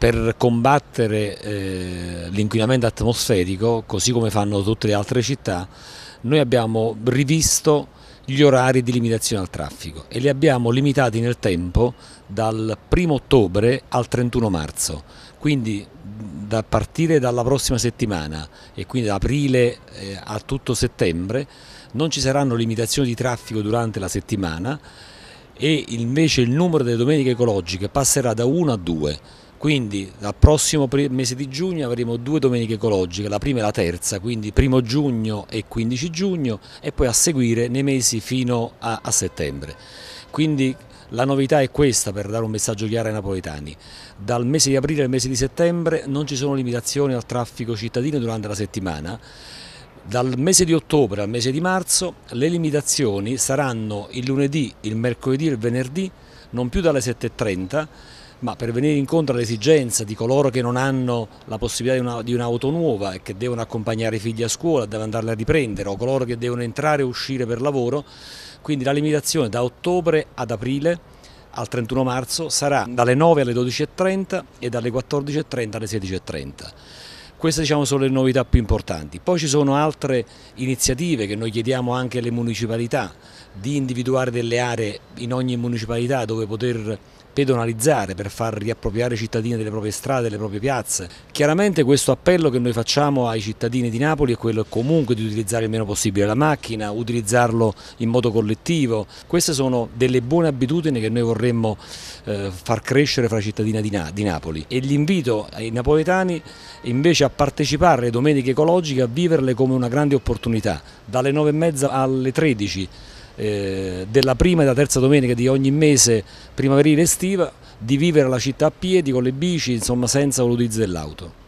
per combattere eh, l'inquinamento atmosferico, così come fanno tutte le altre città, noi abbiamo rivisto gli orari di limitazione al traffico e li abbiamo limitati nel tempo dal 1 ottobre al 31 marzo, quindi da partire dalla prossima settimana e quindi da aprile eh, a tutto settembre non ci saranno limitazioni di traffico durante la settimana e invece il numero delle domeniche ecologiche passerà da 1 a 2 quindi dal prossimo mese di giugno avremo due domeniche ecologiche, la prima e la terza, quindi primo giugno e 15 giugno e poi a seguire nei mesi fino a, a settembre. Quindi la novità è questa per dare un messaggio chiaro ai napoletani. Dal mese di aprile al mese di settembre non ci sono limitazioni al traffico cittadino durante la settimana. Dal mese di ottobre al mese di marzo le limitazioni saranno il lunedì, il mercoledì e il venerdì, non più dalle 7.30 ma per venire incontro all'esigenza di coloro che non hanno la possibilità di, un'auto un nuova e che devono accompagnare i figli a scuola, devono andarle a riprendere o coloro che devono entrare e uscire per lavoro, quindi la limitazione da ottobre ad aprile al 31 marzo sarà dalle 9 alle 12.30 e dalle 14.30 alle 16.30. Queste diciamo, sono le novità più importanti. Poi ci sono altre iniziative che noi chiediamo anche alle municipalità di individuare delle aree in ogni municipalità dove poter pedonalizzare, per far riappropriare i cittadini delle proprie strade, delle proprie piazze. Chiaramente questo appello che noi facciamo ai cittadini di Napoli è quello comunque di utilizzare il meno possibile la macchina, utilizzarlo in modo collettivo. Queste sono delle buone abitudini che noi vorremmo eh, far crescere fra i cittadini di, Na di Napoli e gli invito ai napoletani invece a partecipare alle domeniche ecologiche, a viverle come una grande opportunità, dalle 9.30 alle 13.00 eh, della prima e della terza domenica di ogni mese primaverile estiva di vivere la città a piedi con le bici, insomma senza l'utilizzo dell'auto.